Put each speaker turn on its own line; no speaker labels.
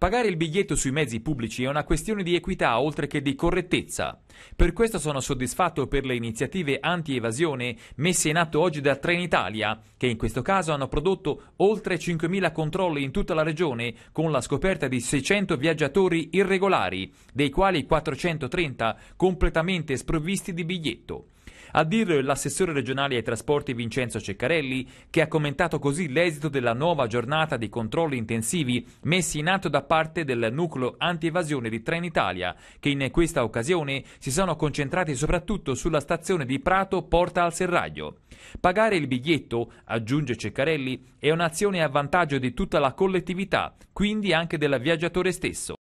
Pagare il biglietto sui mezzi pubblici è una questione di equità oltre che di correttezza. Per questo sono soddisfatto per le iniziative anti-evasione messe in atto oggi da Trenitalia, che in questo caso hanno prodotto oltre 5.000 controlli in tutta la regione, con la scoperta di 600 viaggiatori irregolari, dei quali 430 completamente sprovvisti di biglietto. A dirlo è l'assessore regionale ai trasporti Vincenzo Ceccarelli, che ha commentato così l'esito della nuova giornata di controlli intensivi messi in atto da parte del nucleo anti-evasione di Trenitalia, che in questa occasione si sono concentrati soprattutto sulla stazione di Prato Porta al Serraglio. Pagare il biglietto, aggiunge Ceccarelli, è un'azione a vantaggio di tutta la collettività, quindi anche del viaggiatore stesso.